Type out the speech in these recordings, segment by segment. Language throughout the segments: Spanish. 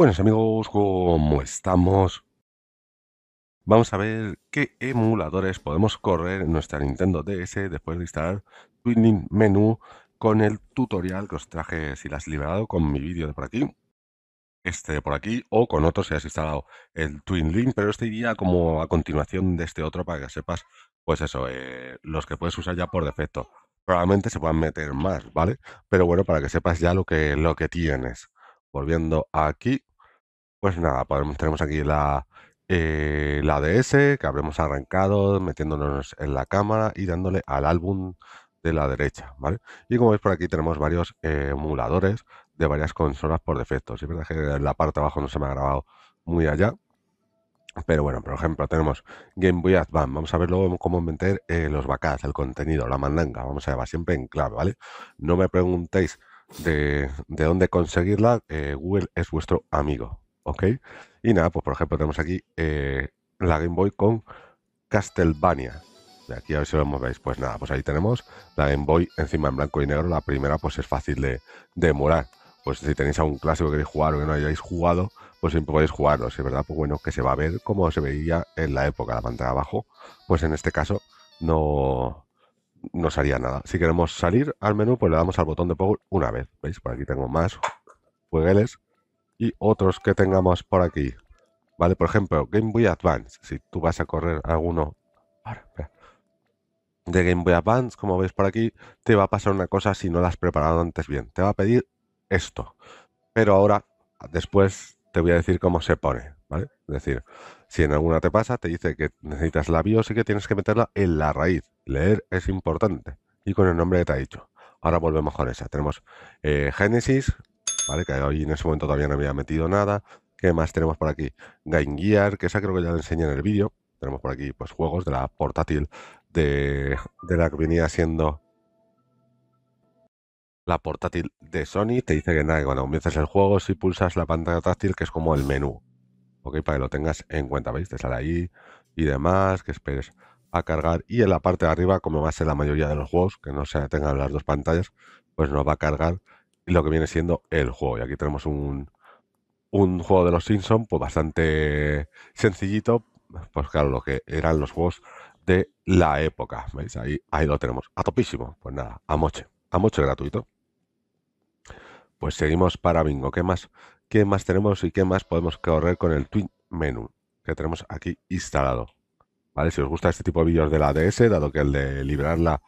Buenos amigos, ¿cómo estamos? Vamos a ver qué emuladores podemos correr en nuestra Nintendo DS después de instalar Twin Link Menu con el tutorial que os traje, si las has liberado, con mi vídeo de por aquí, este de por aquí, o con otro si has instalado el Twin Link, pero este iría como a continuación de este otro para que sepas, pues eso, eh, los que puedes usar ya por defecto. Probablemente se puedan meter más, ¿vale? Pero bueno, para que sepas ya lo que, lo que tienes. Volviendo aquí, pues nada, podemos, tenemos aquí la, eh, la DS que habremos arrancado metiéndonos en la cámara y dándole al álbum de la derecha, ¿vale? Y como veis por aquí tenemos varios eh, emuladores de varias consolas por defecto. es verdad que la parte de abajo no se me ha grabado muy allá. Pero bueno, por ejemplo, tenemos Game Boy Advance. Vamos a ver luego cómo meter eh, los backups, el contenido, la mandanga. Vamos a llevar siempre en clave, ¿vale? No me preguntéis de, de dónde conseguirla. Google es vuestro amigo, ¿Ok? Y nada, pues por ejemplo tenemos aquí eh, la Game Boy con Castlevania. De aquí a ver si lo veis. Pues nada, pues ahí tenemos la Game Boy encima en blanco y negro. La primera pues es fácil de, demorar, Pues si tenéis algún clásico que queréis jugar o que no hayáis jugado, pues siempre podéis jugarlo. es verdad, pues bueno, que se va a ver como se veía en la época, la pantalla abajo. Pues en este caso no, no salía nada. Si queremos salir al menú, pues le damos al botón de power una vez. ¿Veis? Por aquí tengo más juegues y otros que tengamos por aquí. ¿Vale? Por ejemplo, Game Boy Advance. Si tú vas a correr alguno de Game Boy Advance, como veis por aquí, te va a pasar una cosa si no la has preparado antes bien. Te va a pedir esto. Pero ahora, después, te voy a decir cómo se pone. ¿Vale? Es decir, si en alguna te pasa, te dice que necesitas la BIOS y que tienes que meterla en la raíz. Leer es importante. Y con el nombre que te ha dicho. Ahora volvemos con esa. Tenemos eh, Genesis, que ahí en ese momento todavía no había metido nada. ¿Qué más tenemos por aquí? Gain Gear, que esa creo que ya la enseñé en el vídeo. Tenemos por aquí pues juegos de la portátil de, la que venía siendo la portátil de Sony. Te dice que nada, cuando comienzas el juego, si pulsas la pantalla táctil, que es como el menú. Ok, para que lo tengas en cuenta, ¿veis? Te sale ahí y demás, que esperes a cargar. Y en la parte de arriba, como va a ser la mayoría de los juegos, que no se tengan las dos pantallas, pues nos va a cargar lo que viene siendo el juego. Y aquí tenemos un, un juego de los simpson pues bastante sencillito, pues claro, lo que eran los juegos de la época. ¿Veis? Ahí, ahí lo tenemos. A topísimo. Pues nada, a moche. A moche gratuito. Pues seguimos para bingo. ¿Qué más, ¿Qué más tenemos y qué más podemos correr con el Twin Menu que tenemos aquí instalado? ¿Vale? Si os gusta este tipo de vídeos de la DS, dado que el de liberarla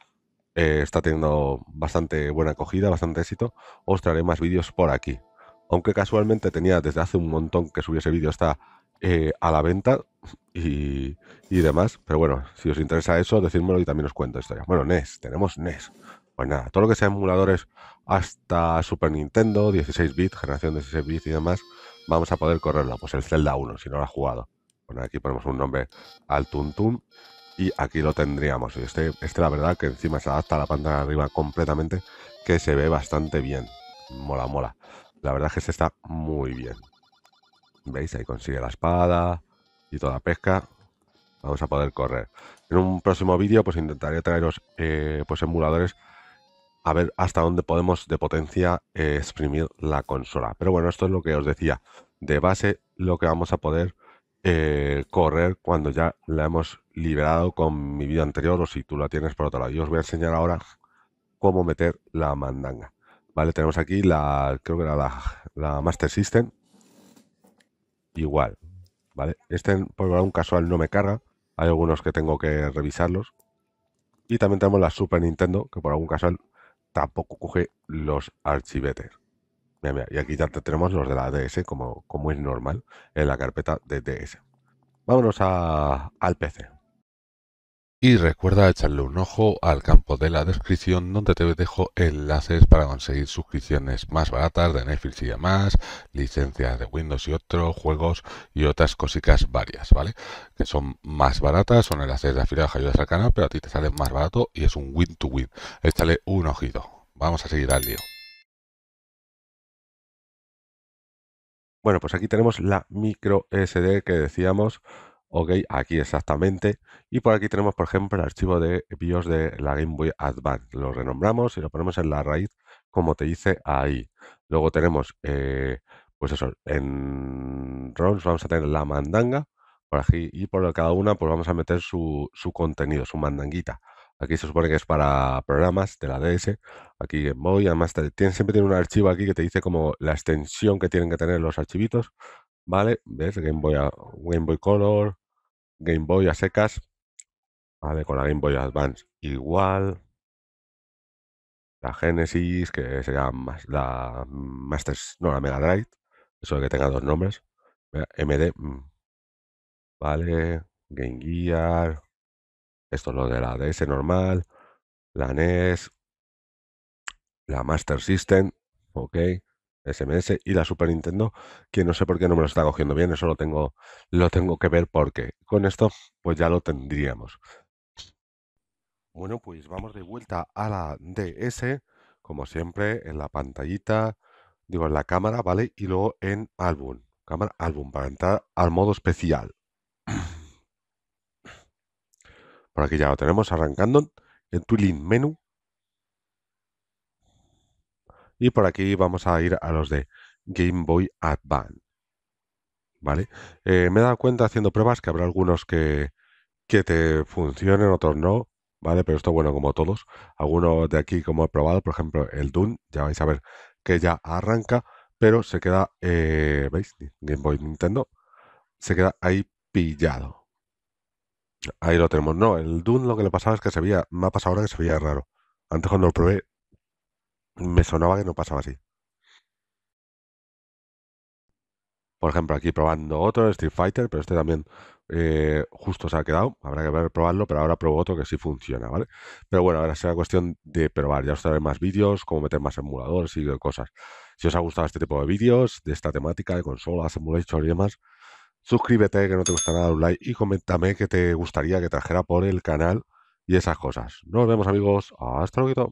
eh, está teniendo bastante buena acogida, bastante éxito. Os traeré más vídeos por aquí. Aunque casualmente tenía desde hace un montón que subiese ese vídeo, está eh, a la venta y, demás. Pero bueno, si os interesa eso, decídmelo y también os cuento historia. Bueno, NES, tenemos NES. Pues nada, todo lo que sea emuladores hasta Super Nintendo, 16 bits, generación de 16 bits y demás, vamos a poder correrlo. Pues el Zelda 1, si no lo ha jugado. Bueno, aquí ponemos un nombre al Tuntum y aquí lo tendríamos. Este, este la verdad que encima se adapta a la pantalla arriba completamente, que se ve bastante bien. Mola, mola. La verdad es que se este está muy bien. ¿Veis? Ahí consigue la espada y toda la pesca. Vamos a poder correr. En un próximo vídeo pues intentaré traeros eh, pues emuladores a ver hasta dónde podemos de potencia eh, exprimir la consola. Pero bueno, esto es lo que os decía. De base, lo que vamos a poder eh, correr cuando ya la hemos liberado con mi vida anterior o si tú la tienes por otro lado. Yo os voy a enseñar ahora cómo meter la mandanga. Vale, tenemos aquí la, creo que era la, Master System. Igual, ¿vale? Este por algún casual no me carga. Hay algunos que tengo que revisarlos. Y también tenemos la Super Nintendo, que por algún casual tampoco coge los archivetes y aquí ya tenemos los de la DS, como, es normal, en la carpeta de DS. Vámonos al PC. Y recuerda echarle un ojo al campo de la descripción donde te dejo enlaces para conseguir suscripciones más baratas de Netflix y demás, licencias de Windows y otros, juegos y otras cositas varias, ¿vale? Que son más baratas, son enlaces de afiliados ayudas al canal, pero a ti te sale más barato y es un win-to-win. -win. Échale un ojito. Vamos a seguir al lío. Bueno, pues aquí tenemos la micro SD que decíamos, ok, aquí exactamente. Y por aquí tenemos, por ejemplo, el archivo de BIOS de la Game Boy Advance. Lo renombramos y lo ponemos en la raíz, como te dice ahí. Luego tenemos, eh, pues eso, en ROMs vamos a tener la mandanga por aquí y por cada una, pues vamos a meter su, su contenido, su mandanguita. Aquí se supone que es para programas de la DS, aquí Game Boy, además Master. tiene, siempre tiene un archivo aquí que te dice como la extensión que tienen que tener los archivitos, ¿vale? ¿Ves? Game Boy, a, Game Boy Color, Game Boy a secas, ¿vale? Con la Game Boy Advance igual, la Genesis, que sería más la Master, no, la Mega Drive, eso que tenga dos nombres, MD, mm. ¿vale? Game Gear, esto es lo de la DS normal, la NES, la Master System, ok, SMS y la Super Nintendo, que no sé por qué no me lo está cogiendo bien, eso lo tengo, lo tengo que ver porque con esto pues ya lo tendríamos. Bueno, pues vamos de vuelta a la DS, como siempre, en la pantallita, digo en la cámara, ¿vale? Y luego en álbum, cámara álbum, para entrar al modo especial. Por aquí ya lo tenemos arrancando en Twilight Menu, y por aquí vamos a ir a los de Game Boy Advance. ¿Vale? Eh, me he dado cuenta haciendo pruebas que habrá algunos que, que te funcionen, otros no. ¿Vale? Pero esto, bueno, como todos. Algunos de aquí, como he probado, por ejemplo, el Dune, ya vais a ver que ya arranca, pero se queda, eh, ¿veis? Game Boy Nintendo, se queda ahí pillado. Ahí lo tenemos. No, el Dune lo que le pasaba es que se veía, me ha pasado ahora que se veía raro. Antes cuando lo probé me sonaba que no pasaba así. Por ejemplo, aquí probando otro, Street Fighter, pero este también eh, justo se ha quedado. Habrá que ver probarlo, pero ahora pruebo otro que sí funciona, ¿vale? Pero bueno, ahora será cuestión de probar. Ya os traeré más vídeos, cómo meter más emuladores y cosas. Si os ha gustado este tipo de vídeos, de esta temática, de consolas, emuladores y demás, suscríbete que no te gusta nada, un like y coméntame que te gustaría que trajera por el canal y esas cosas. Nos vemos amigos, hasta luego.